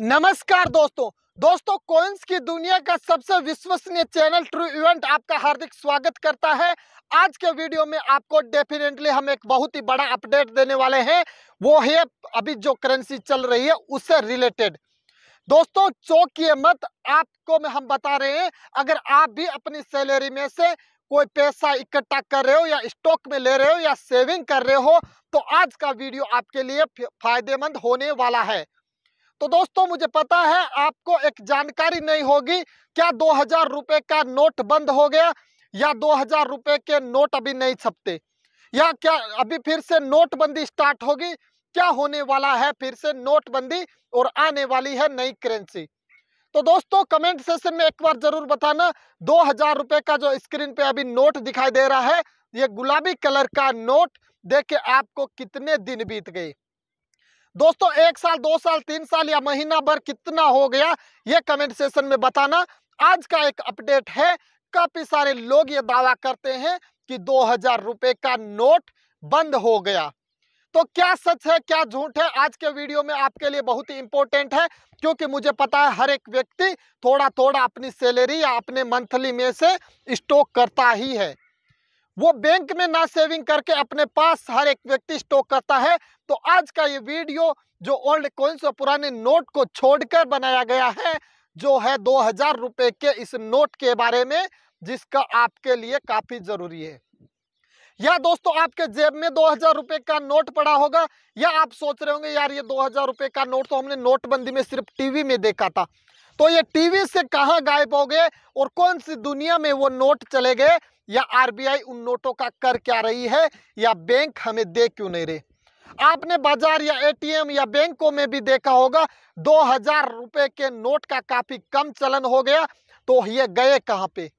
नमस्कार दोस्तों दोस्तों कोइंस की दुनिया का सबसे विश्वसनीय चैनल ट्रू इवेंट आपका हार्दिक स्वागत करता है आज के वीडियो में आपको डेफिनेटली हम एक बहुत ही बड़ा अपडेट देने वाले हैं वो है अभी जो करेंसी चल रही है उससे रिलेटेड दोस्तों चौकी मत आपको में हम बता रहे हैं अगर आप भी अपनी सैलरी में से कोई पैसा इकट्ठा कर रहे हो या स्टॉक में ले रहे हो या सेविंग कर रहे हो तो आज का वीडियो आपके लिए फायदेमंद होने वाला है तो दोस्तों मुझे पता है आपको एक जानकारी नहीं होगी क्या दो हजार रुपए का नोट बंद हो गया या दो हजार रुपए के नोट अभी नहीं छपते या क्या अभी फिर से नोटबंदी स्टार्ट होगी क्या होने वाला है फिर से नोटबंदी और आने वाली है नई करेंसी तो दोस्तों कमेंट सेशन में एक बार जरूर बताना दो हजार रुपए का जो स्क्रीन पे अभी नोट दिखाई दे रहा है ये गुलाबी कलर का नोट देख के आपको कितने दिन बीत गए दोस्तों एक साल दो साल तीन साल या महीना भर कितना हो गया ये कमेंट सेशन में बताना आज का एक अपडेट है काफी सारे लोग ये दावा करते हैं कि दो हजार रुपए का नोट बंद हो गया तो क्या सच है क्या झूठ है आज के वीडियो में आपके लिए बहुत ही इंपॉर्टेंट है क्योंकि मुझे पता है हर एक व्यक्ति थोड़ा थोड़ा अपनी सैलरी या अपने मंथली में से स्टॉक करता ही है वो बैंक में ना सेविंग करके अपने पास हर एक व्यक्ति स्टॉक करता है तो आज का ये वीडियो जो ओल्ड कॉइन्स और पुराने नोट को छोड़कर बनाया गया है जो है दो हजार रुपए के इस नोट के बारे में जिसका आपके लिए काफी जरूरी है या दोस्तों आपके जेब में दो हजार रुपए का नोट पड़ा होगा या आप सोच रहे होंगे यार ये दो हजार रुपए का नोट तो हमने नोटबंदी में सिर्फ टीवी में देखा था तो ये टीवी से कहा गायब हो गए और कौन सी दुनिया में वो नोट चले गए या आरबीआई उन नोटों का कर क्या रही है या बैंक हमें दे क्यों नहीं रहे आपने बाजार या एटीएम या बैंकों में भी देखा होगा दो हजार रुपए के नोट का काफी कम चलन हो गया तो ये गए कहां पे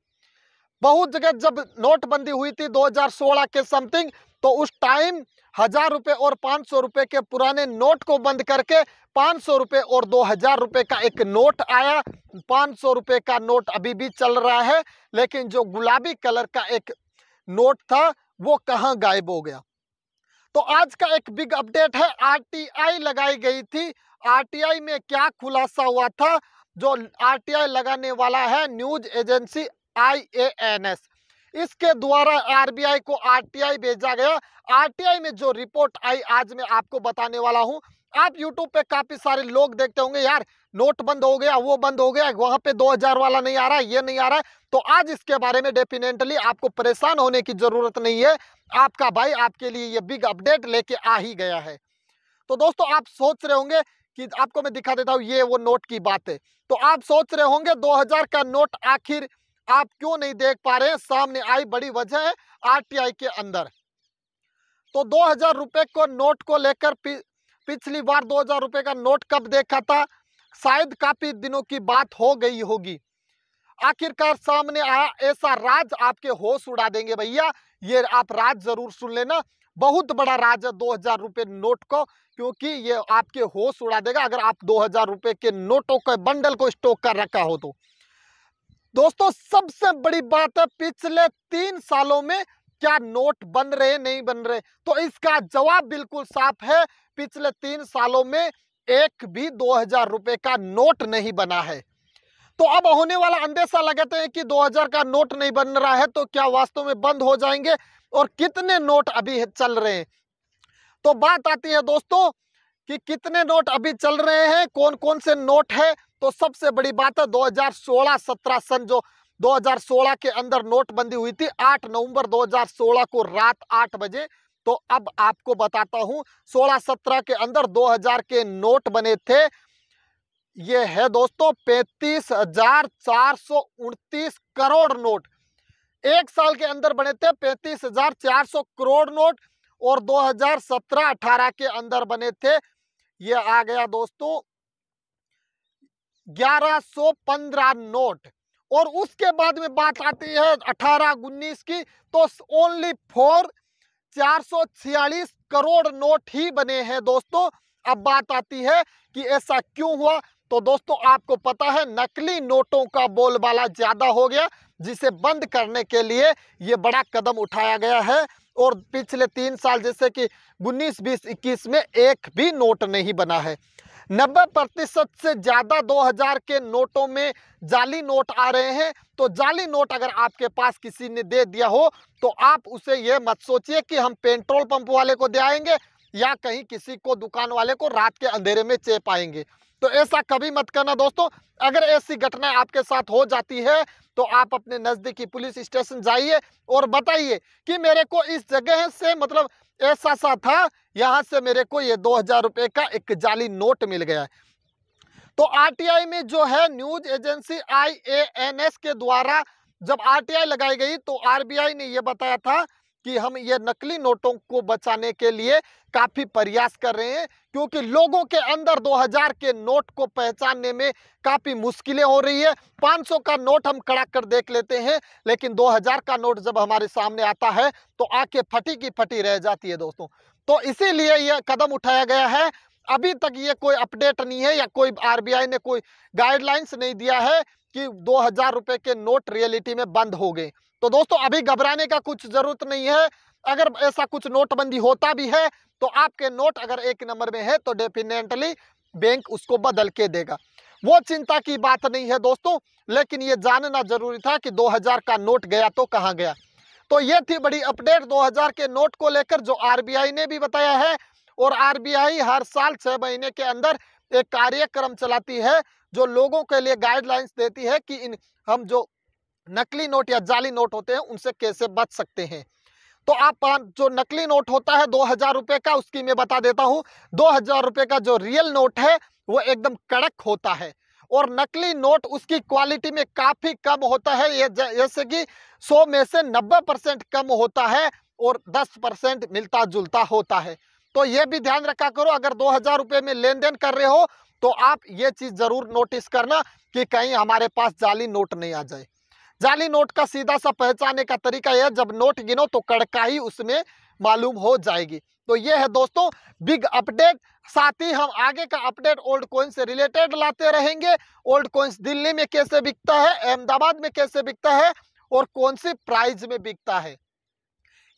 बहुत जगह जब नोटबंदी हुई थी 2016 के समथिंग तो उस टाइम हजार रुपए और पांच सौ रुपए के पुराने नोट को बंद करके पांच सौ रुपए और दो हजार रुपए का एक नोट आया पांच सौ रुपए का नोट अभी भी चल रहा है लेकिन जो गुलाबी कलर का एक नोट था वो कहाँ गायब हो गया तो आज का एक बिग अपडेट है आरटीआई लगाई गई थी आरटीआई में क्या खुलासा हुआ था जो आरटीआई लगाने वाला है न्यूज एजेंसी आईएएनएस इसके द्वारा आरबीआई को आरटीआई भेजा गया आरटीआई में जो रिपोर्ट आई आज मैं आपको बताने वाला हूं आप YouTube पे काफी सारे लोग देखते होंगे यार नोट बंद हो गया वो बंद हो गया वहां पे 2000 वाला नहीं आ रहा ये नहीं आ रहा तो आज इसके बारे में डेफिनेटली आपको परेशान होने की जरूरत नहीं है आपका भाई आपके लिए ये बिग अपडेट लेके आ ही गया है तो दोस्तों आप सोच रहे होंगे कि आपको मैं दिखा देता हूँ ये वो नोट की बात है तो आप सोच रहे होंगे 2000 का नोट आखिर आप क्यों नहीं देख पा रहे हैं सामने आई बड़ी वजह है आरटीआई के अंदर तो दो हजार रुपए को नोट को लेकर पिछली बार दो हजार रुपए का नोट कब देखा था शायद काफी दिनों की बात हो गई होगी आखिरकार सामने आया ऐसा राज आपके होश उड़ा देंगे भैया ये आप राज जरूर सुन लेना बहुत बड़ा राज है दो हजार रुपये नोट को क्योंकि ये आपके होश उड़ा देगा अगर आप दो हजार रुपये के नोटों के बंडल को स्टॉक कर रखा हो तो दोस्तों सबसे बड़ी बात है पिछले तीन सालों में क्या नोट बन रहे नहीं बन रहे तो इसका जवाब बिल्कुल साफ है पिछले तीन सालों में एक भी दो हजार रुपए का नोट नहीं बना है तो अब होने वाला अंदेशा लगाते हैं कि 2000 का नोट नहीं बन रहा है तो क्या वास्तव में बंद हो जाएंगे और कितने नोट अभी चल रहे हैं तो बात आती है दोस्तों कि कितने नोट अभी चल रहे हैं कौन कौन से नोट है तो सबसे बड़ी बात है 2016-17 सन जो 2016 के अंदर नोटबंदी हुई थी 8 नवंबर 2016 को रात 8 बजे तो अब आपको बताता हूं 16-17 के अंदर 2000 के नोट बने थे ये है दोस्तों पैंतीस हजार चार उनतीस करोड़ नोट एक साल के अंदर बने थे पैंतीस हजार चार करोड़ नोट और 2017-18 के अंदर बने थे ये आ गया दोस्तों 1115 नोट और उसके बाद में बात आती है अठारह उन्नीस की तो ओनली फोर चार करोड़ नोट ही बने हैं दोस्तों अब बात आती है कि ऐसा क्यों हुआ तो दोस्तों आपको पता है नकली नोटों का बोलबाला ज़्यादा हो गया जिसे बंद करने के लिए ये बड़ा कदम उठाया गया है और पिछले तीन साल जैसे कि उन्नीस बीस इक्कीस में एक भी नोट नहीं बना है नब्बे प्रतिशत से ज़्यादा 2000 के नोटों में जाली नोट आ रहे हैं तो जाली नोट अगर आपके पास किसी ने दे दिया हो तो आप उसे यह मत सोचिए कि हम पेट्रोल पंप वाले को दे आएंगे या कहीं किसी को दुकान वाले को रात के अंधेरे में चेप पाएंगे तो ऐसा कभी मत करना दोस्तों अगर ऐसी घटना आपके साथ हो जाती है तो आप अपने नज़दीकी पुलिस स्टेशन जाइए और बताइए कि मेरे को इस जगह से मतलब ऐसा सा था यहाँ से मेरे को ये दो हज़ार रुपए का एक जाली नोट मिल गया है तो आरटीआई में जो है न्यूज एजेंसी आईएएनएस के द्वारा जब आरटीआई लगाई गई तो आरबीआई ने यह बताया था कि हम ये नकली नोटों को बचाने के लिए काफी प्रयास कर रहे हैं क्योंकि लोगों के अंदर 2000 के नोट को पहचानने में काफी मुश्किलें हो रही है 500 का नोट हम कड़ा कर देख लेते हैं लेकिन 2000 का नोट जब हमारे सामने आता है तो आके फटी की फटी रह जाती है दोस्तों तो इसीलिए यह कदम उठाया गया है अभी तक ये कोई अपडेट नहीं है या कोई आरबीआई ने कोई गाइडलाइंस नहीं दिया है कि दो हजार रुपए के नोट रियलिटी में बंद हो गए तो दोस्तों अभी घबराने का कुछ जरूरत नहीं है अगर ऐसा कुछ नोटबंदी होता भी है तो आपके नोट अगर एक नंबर में है तो डेफिनेटली बैंक उसको बदल के देगा वो चिंता की बात नहीं है दोस्तों लेकिन ये जानना जरूरी था कि 2000 का नोट गया तो कहां गया तो ये थी बड़ी अपडेट 2000 के नोट को लेकर जो आरबीआई ने भी बताया है और आरबीआई हर साल छह महीने के अंदर एक कार्यक्रम चलाती है जो लोगों के लिए गाइडलाइंस देती है कि इन हम जो नकली नोट या जाली नोट होते हैं उनसे कैसे बच सकते हैं तो आप जो नकली नोट होता है दो हजार रुपए का उसकी मैं बता देता हूँ दो हजार रुपये का जो रियल नोट है वो एकदम कड़क होता है और नकली नोट उसकी क्वालिटी में काफ़ी कम होता है ये जैसे कि 100 में से 90 परसेंट कम होता है और 10 परसेंट मिलता जुलता होता है तो ये भी ध्यान रखा करो अगर दो हज़ार रुपए में लेन देन कर रहे हो तो आप ये चीज़ ज़रूर नोटिस करना कि कहीं हमारे पास जाली नोट नहीं आ जाए जाली नोट का सीधा सा पहचाने का तरीका यह जब नोट गिनो तो ही उसमें मालूम हो जाएगी तो ये है दोस्तों बिग अपडेट साथ ही हम आगे का अपडेट ओल्ड कॉइन से रिलेटेड लाते रहेंगे ओल्ड कॉइन्स दिल्ली में कैसे बिकता है अहमदाबाद में कैसे बिकता है और कौन सी प्राइज में बिकता है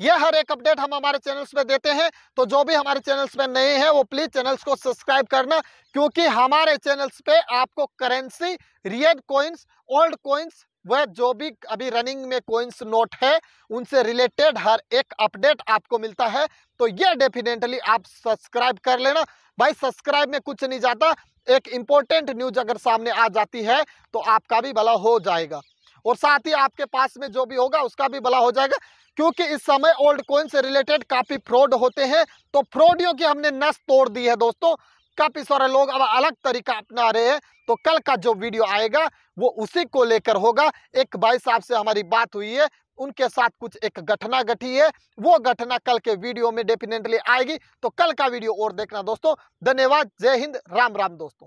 यह हर एक अपडेट हम हमारे चैनल्स में देते हैं तो जो भी हमारे चैनल्स में नए हैं वो प्लीज़ चैनल्स को सब्सक्राइब करना क्योंकि हमारे चैनल्स पे आपको currency real coins old coins वह जो भी अभी रनिंग में कोइंस नोट है उनसे रिलेटेड हर एक अपडेट आपको मिलता है तो ये डेफिनेटली आप सब्सक्राइब कर लेना भाई सब्सक्राइब में कुछ नहीं जाता एक इम्पोर्टेंट न्यूज अगर सामने आ जाती है तो आपका भी भला हो जाएगा और साथ ही आपके पास में जो भी होगा उसका भी भला हो जाएगा क्योंकि इस समय ओल्ड कोइन से रिलेटेड काफ़ी फ्रॉड होते हैं तो फ्रॉडियों की हमने नस तोड़ दी है दोस्तों काफ़ी सारे लोग अब अलग तरीका अपना रहे हैं तो कल का जो वीडियो आएगा वो उसी को लेकर होगा एक भाई साहब से हमारी बात हुई है उनके साथ कुछ एक घटना घटी है वो घटना कल के वीडियो में डेफिनेटली आएगी तो कल का वीडियो और देखना दोस्तों धन्यवाद जय हिंद राम राम दोस्तों